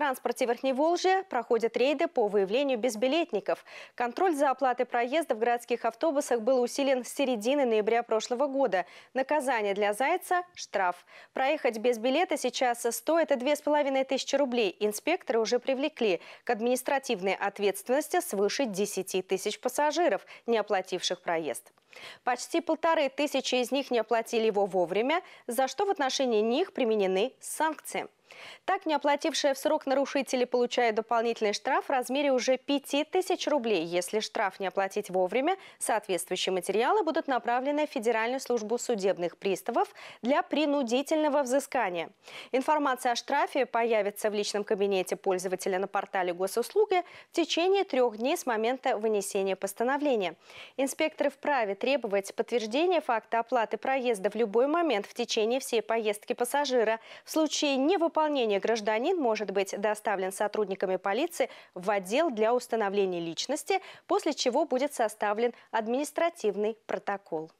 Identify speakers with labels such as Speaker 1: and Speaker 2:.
Speaker 1: транспорте Верхней Верхневолжья проходят рейды по выявлению безбилетников. Контроль за оплатой проезда в городских автобусах был усилен с середины ноября прошлого года. Наказание для «Зайца» – штраф. Проехать без билета сейчас стоит половиной тысячи рублей. Инспекторы уже привлекли к административной ответственности свыше 10 тысяч пассажиров, не оплативших проезд. Почти полторы тысячи из них не оплатили его вовремя, за что в отношении них применены санкции. Так, неоплатившие в срок нарушители получают дополнительный штраф в размере уже 5000 рублей. Если штраф не оплатить вовремя, соответствующие материалы будут направлены в Федеральную службу судебных приставов для принудительного взыскания. Информация о штрафе появится в личном кабинете пользователя на портале госуслуги в течение трех дней с момента вынесения постановления. Инспекторы вправе требовать подтверждения факта оплаты проезда в любой момент в течение всей поездки пассажира. В случае невыполнения дополнение гражданин может быть доставлен сотрудниками полиции в отдел для установления личности, после чего будет составлен административный протокол.